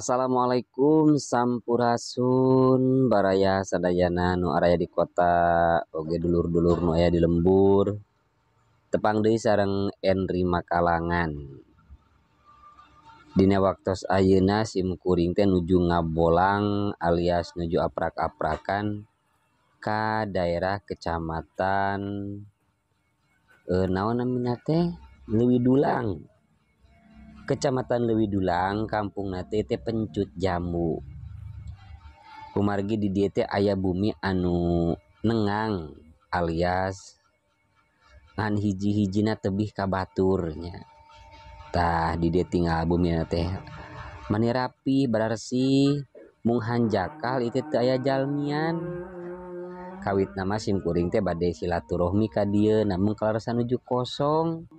Assalamualaikum Sampurasun Baraya Sadayana Nu Araya di kota Oge dulur-dulur Nu Aya di Lembur Tepang Deui sarang Enri Makalangan Dina waktos ayeuna sim kuring teh nuju ngabolang alias nuju aprak-aprakan ka daerah kecamatan eh, naon namina teh Leuwi Dulang Kecamatan Lewi Dulang Kampung NaT pencutt jammu Ummargi di DeT ayah bumi anu Nengan alias man hijjihijina tebih Katurnyatah did ngami menerapi bersih Muhanjakal itu aya Jamian kawit nama simkuring T badai silatura rohmiikadie namun kelarasan 7 kosong pada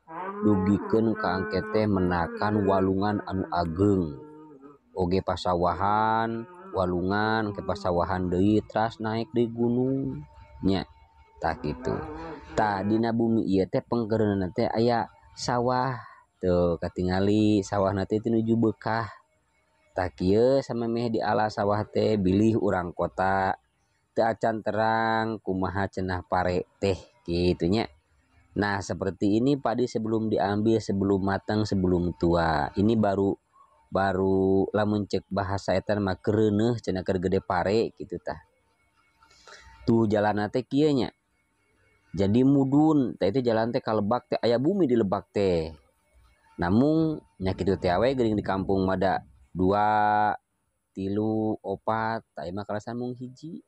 bikinmukakete menakan walungan anu agengge pasawahan walungan kepasawahan Deras naik di Gunungnya tak itu tadi Dina bumi ia teh pengggeren nanti aya sawah tuh ketingali sawah nanti itu nuju bekah takq sama Meh di ala sawah teh bilih urang kota kecan terang kumaha cenah pare teh gitunya ya Nah, seperti ini padi sebelum diambil, sebelum matang, sebelum tua. Ini baru baru lamun cek bahasa etan makrene kereuneuh gede pare gitu tah. Tuh jalan teh kianya Jadi mudun, teh itu jalan teh kalebak teh ayah bumi di lebak teh. Namun nyak itu teh awe gering di kampung mada dua tilu opat, tah ima kalasan mung hiji.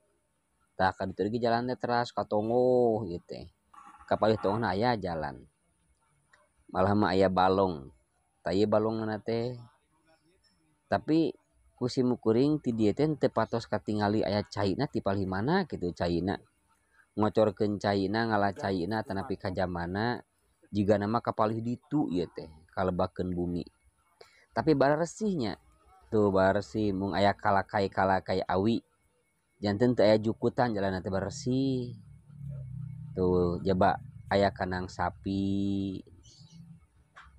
Tah kaditu jalan teh teras katongo gitu teh. paling to aya jalan malah aya balong tay ballong tapi kusim mukuring titin tepatos Katingali ayaah China tip paling mana gitu Chinaina ngocor ke China ngalah cair tanapi kajca mana jika nama kapal hidup itu ya teh kalau bakun bumi tapi barresihnya tuh barusih mung aya ka ka ka kayak awijantan jukutan jalanan Tetibasih tuh jaba ayah kanang sapi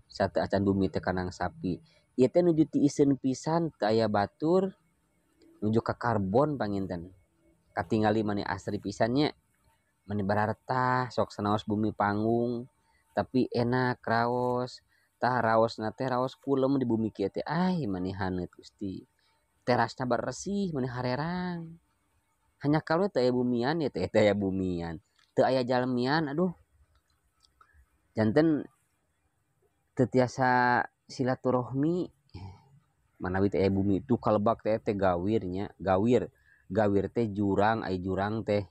satu acan bumi teh kanang sapi ia teh nuju ti isen pisan ke ayah batur nuju ke karbon panginten katingali mani asri pisannya mani bararta sok sanaos bumi panggung tapi enak raos tah raos teh raos kulem di bumi kia teh ay mani hanet gusti terasnya bersih mani harerang hanya kalau teh bumian ya teh teh bumian ayah jalmian aduh jantan tetiasa silaturahmi manawi teh bumi itu kalebak teh teh gawirnya gawir gawir teh jurang ay jurang teh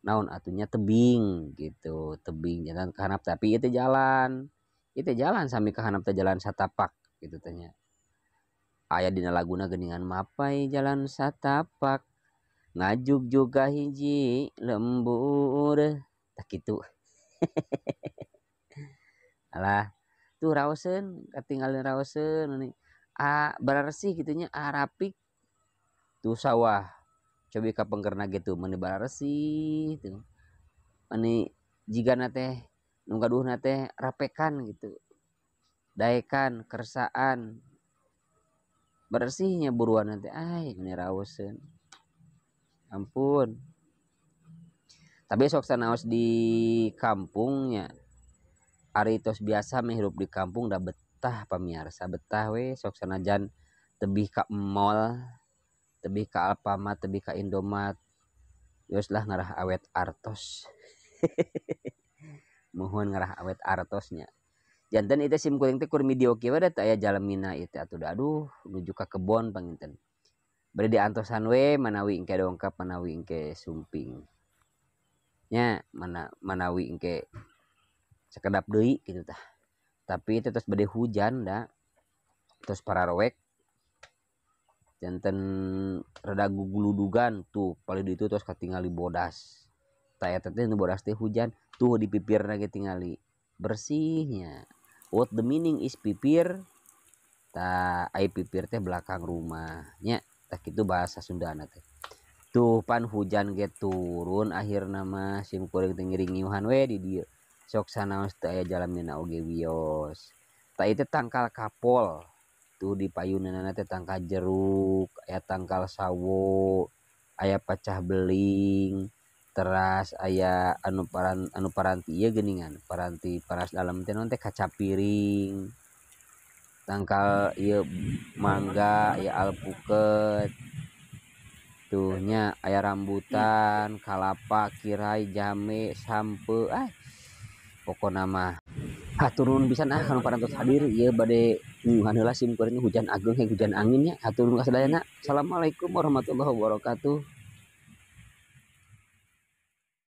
naon atunya tebing gitu tebing ke kehanap tapi itu jalan itu jalan sami kehanap teh jalan satapak gitu tanya ayah dina laguna geningan mapai jalan satapak ngajuk juga hiji lembur tak gitu alah tuh raosen ketinggalan raosen nih a bersih gitunya a rapik tuh sawah coba ke pengkerna gitu meni bersih itu, meni jika nate nunggaduh nate rapikan gitu daikan kersaan bersihnya buruan nanti ay ini raosen ampun tapi sok sanaos di kampungnya aritos biasa menghirup di kampung udah betah pemirsa betah we sok sanajan tebih ke mall tebih ke Alfamart tebih ke yos yoslah ngarah awet artos mohon ngarah awet artosnya jantan itu sim kuring tekur kur kira oke tak ya jalan mina itu atau aduh nuju ke kebon penginten bari diantosan we manawi engke dongkap manawi engke sumping nya mana manawi engke sekedap deui gitu tah tapi itu terus bade hujan dah terus pararowek jantan rada guguludugan tuh paling di itu terus ketinggali bodas taya teteh bodas teh hujan tuh di pipirna ketinggali bersihnya what the meaning is pipir ta ai pipir teh belakang rumahnya itu bahasa Sunda teh tuhpan hujan get turun akhir nama sibukinghan did soksanas tak itu tangngka kapol tuh di payunnan teh tangka jeruk aya tanggal sawwo ayapecah beling teras aya anupn anu paranti ya geningan paranti paras dalamnya non teh kaca piring tangkal ya mangga ya alpuket tuhnya ayah rambutan kalapa kirai jame sampe ah pokok nama ah turun bisa nah kalau tuh hadir iya badai nganula sim hujan agung yang hujan anginnya haturun ah, kasadayan assalamualaikum warahmatullahi wabarakatuh